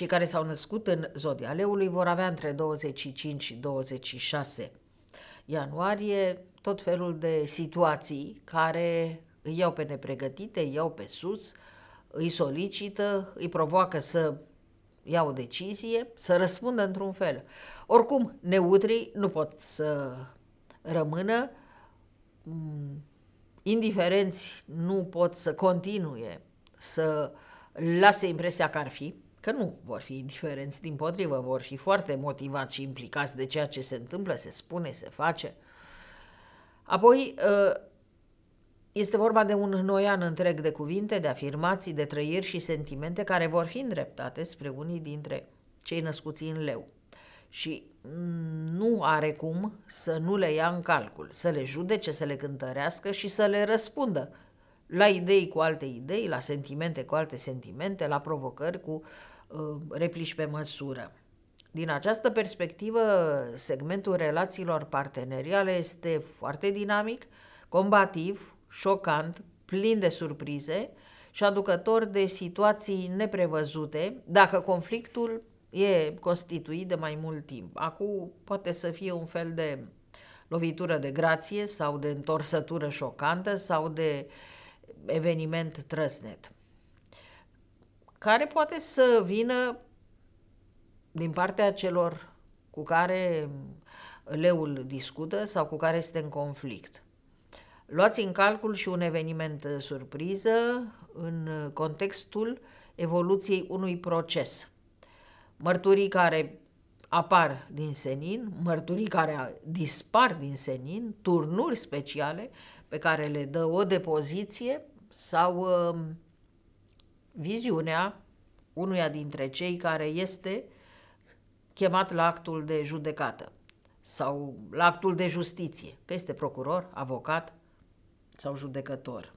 Cei care s-au născut în zodia leului vor avea între 25 și 26 ianuarie tot felul de situații care îi iau pe nepregătite, îi iau pe sus, îi solicită, îi provoacă să ia o decizie, să răspundă într-un fel. Oricum, neutrii nu pot să rămână, mm, indiferenți nu pot să continue să lase impresia că ar fi, că nu vor fi indiferenți, din potrivă, vor fi foarte motivați și implicați de ceea ce se întâmplă, se spune, se face. Apoi, ă, este vorba de un noi an întreg de cuvinte, de afirmații, de trăiri și sentimente care vor fi îndreptate spre unii dintre cei născuți în leu. Și nu are cum să nu le ia în calcul, să le judece, să le cântărească și să le răspundă la idei cu alte idei, la sentimente cu alte sentimente, la provocări cu Uh, replici pe măsură. Din această perspectivă, segmentul relațiilor parteneriale este foarte dinamic, combativ, șocant, plin de surprize și aducător de situații neprevăzute, dacă conflictul e constituit de mai mult timp. Acum poate să fie un fel de lovitură de grație sau de întorsătură șocantă sau de eveniment trăsnet care poate să vină din partea celor cu care leul discută sau cu care este în conflict. Luați în calcul și un eveniment uh, surpriză în uh, contextul evoluției unui proces. Mărturii care apar din senin, mărturii care dispar din senin, turnuri speciale pe care le dă o depoziție sau uh, viziunea unuia dintre cei care este chemat la actul de judecată sau la actul de justiție, că este procuror, avocat sau judecător.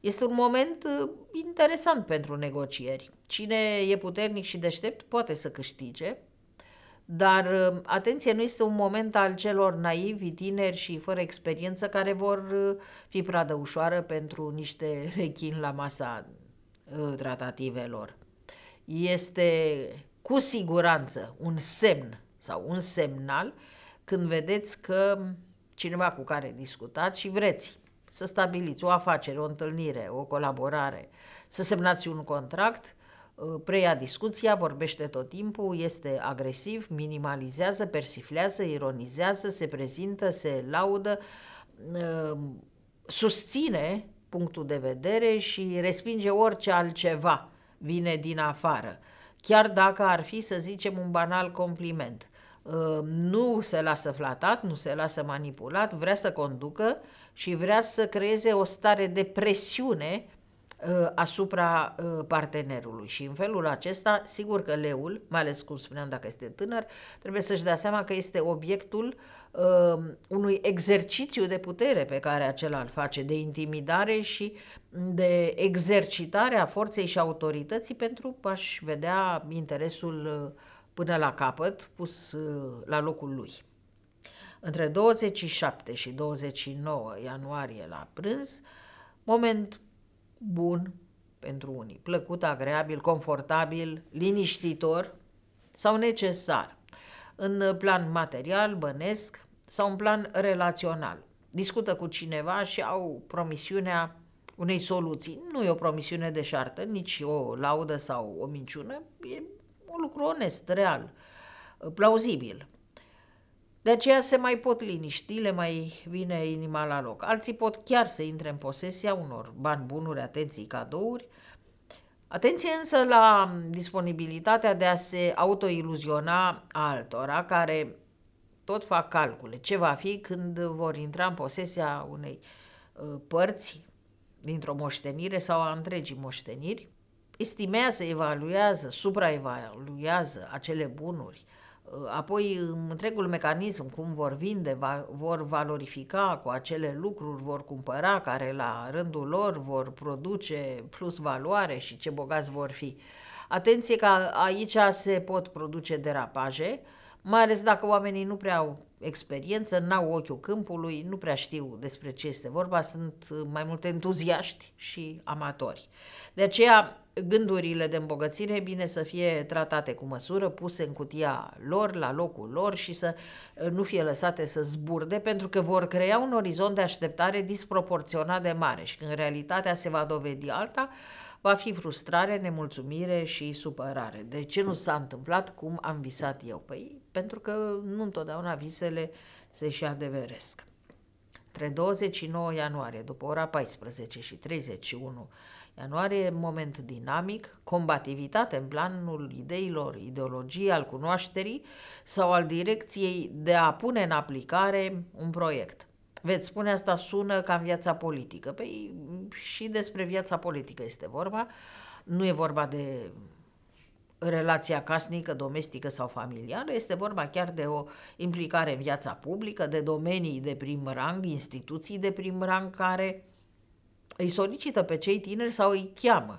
Este un moment uh, interesant pentru negocieri. Cine e puternic și deștept poate să câștige, dar uh, atenție, nu este un moment al celor naivi, tineri și fără experiență care vor uh, fi pradă ușoară pentru niște rechini la masa Uh, tratativelor. Este cu siguranță un semn sau un semnal când vedeți că cineva cu care discutați și vreți să stabiliți o afacere, o întâlnire, o colaborare, să semnați un contract, uh, preia discuția, vorbește tot timpul, este agresiv, minimalizează, persiflează, ironizează, se prezintă, se laudă, uh, susține punctul de vedere și respinge orice altceva vine din afară, chiar dacă ar fi, să zicem, un banal compliment. Ă, nu se lasă flatat, nu se lasă manipulat, vrea să conducă și vrea să creeze o stare de presiune Uh, asupra uh, partenerului și în felul acesta, sigur că leul, mai ales cum spuneam dacă este tânăr, trebuie să-și dea seama că este obiectul uh, unui exercițiu de putere pe care acela îl face, de intimidare și de exercitare a forței și autorității pentru a-și vedea interesul uh, până la capăt pus la locul lui. Între 27 și 29 ianuarie la prânz, moment bun pentru unii, plăcut, agreabil, confortabil, liniștitor sau necesar, în plan material, bănesc sau în plan relațional. Discută cu cineva și au promisiunea unei soluții. Nu e o promisiune de șartă, nici o laudă sau o minciună, e un lucru onest, real, plauzibil. De aceea se mai pot liniști, le mai vine inima la loc. Alții pot chiar să intre în posesia unor bani, bunuri, atenții, cadouri. Atenție însă la disponibilitatea de a se autoiluziona altora care tot fac calcule. Ce va fi când vor intra în posesia unei uh, părți dintr-o moștenire sau a întregii moșteniri? Estimează, evaluează, supraevaluează acele bunuri, uh, Uh, apoi întregul mecanism, cum vor vinde, va, vor valorifica cu acele lucruri, vor cumpăra, care la rândul lor vor produce plus valoare și ce bogați vor fi. Atenție că aici se pot produce derapaje, uh, mai ales dacă oamenii nu prea au experiență, n-au ochiul câmpului, nu prea știu despre ce este vorba, sunt mai mult entuziaști și amatori. De aceea, gândurile de îmbogățire e bine să fie tratate cu măsură, puse în cutia lor, la locul lor și să uh, nu fie lăsate să zburde, pentru că vor crea un orizont de așteptare disproporționat de mare și când realitatea se va dovedi alta, va fi frustrare, nemulțumire și supărare. De ce nu s-a întâmplat cum am visat eu? Păi pentru că nu întotdeauna visele se și adeveresc. Între 29 ianuarie, după ora 14 și 31 ianuarie, moment dinamic, combativitate în planul ideilor, ideologiei, al cunoașterii sau al direcției de a pune în aplicare un proiect – Veți spune asta sună ca în viața politică. Păi și despre viața politică este vorba. Nu e vorba de relația casnică, domestică sau familială, este vorba chiar de o implicare în viața publică, de domenii de prim rang, instituții de prim rang care îi solicită pe cei tineri sau îi cheamă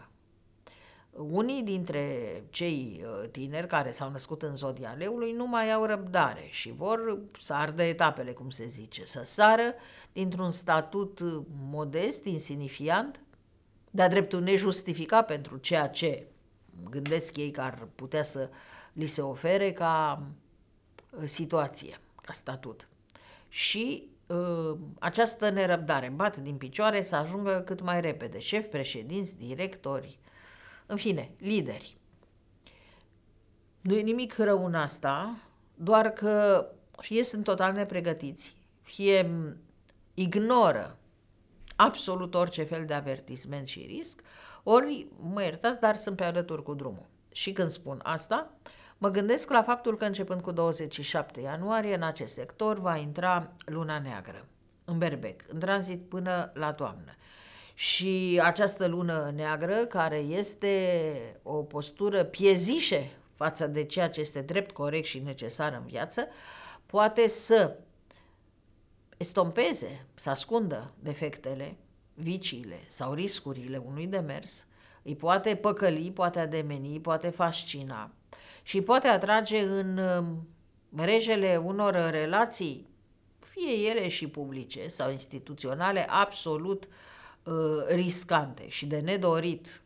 unii dintre cei uh, tineri care s-au născut în zodia leului nu mai au răbdare și vor să ardă etapele, cum se zice, să sară dintr-un statut uh, modest, insignifiant, dar dreptul nejustificat pentru ceea ce gândesc ei că ar putea să li se ofere ca uh, situație, ca statut. Și această nerăbdare bat din picioare să ajungă cât mai repede șef, președinți, directori, în fine, lideri. Nu e nimic rău în asta, doar că fie sunt total nepregătiți, fie ignoră absolut orice fel de avertisment și risc, ori, mă iertați, dar sunt pe alături cu drumul. Și când spun asta, mă gândesc la faptul că începând cu 27 ianuarie, în acest sector va intra luna neagră, în berbec, în tranzit până la toamnă. Și această lună neagră, care este o postură piezișe față de ceea ce este drept, corect și necesar în viață, poate să estompeze, să ascundă defectele, viciile sau riscurile unui demers, îi poate păcăli, poate ademeni, poate fascina și poate atrage în mrejele um, unor relații, fie ele și publice sau instituționale, absolut uh, Uh, riscante și de nedorit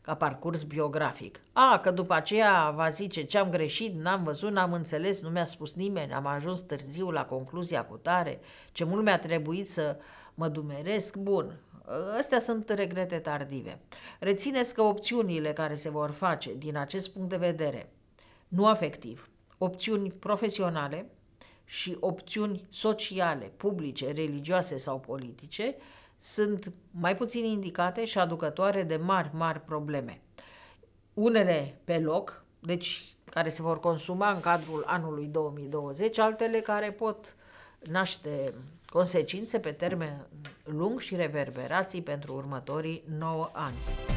ca parcurs biografic. A, că după aceea va zice ce am greșit, n-am văzut, n-am înțeles, nu mi-a spus nimeni, am ajuns târziu la concluzia cu tare, ce mult mi-a trebuit să mă dumeresc, bun. Uh, astea sunt regrete tardive. Rețineți că opțiunile care se vor face din acest punct de vedere, nu afectiv, opțiuni profesionale și opțiuni sociale, publice, religioase sau politice, uh, sunt mai puțin indicate și aducătoare de mari, mari probleme. Unele pe loc, deci care se vor consuma în cadrul anului 2020, altele care pot naște consecințe pe termen lung și reverberații pentru următorii 9 ani.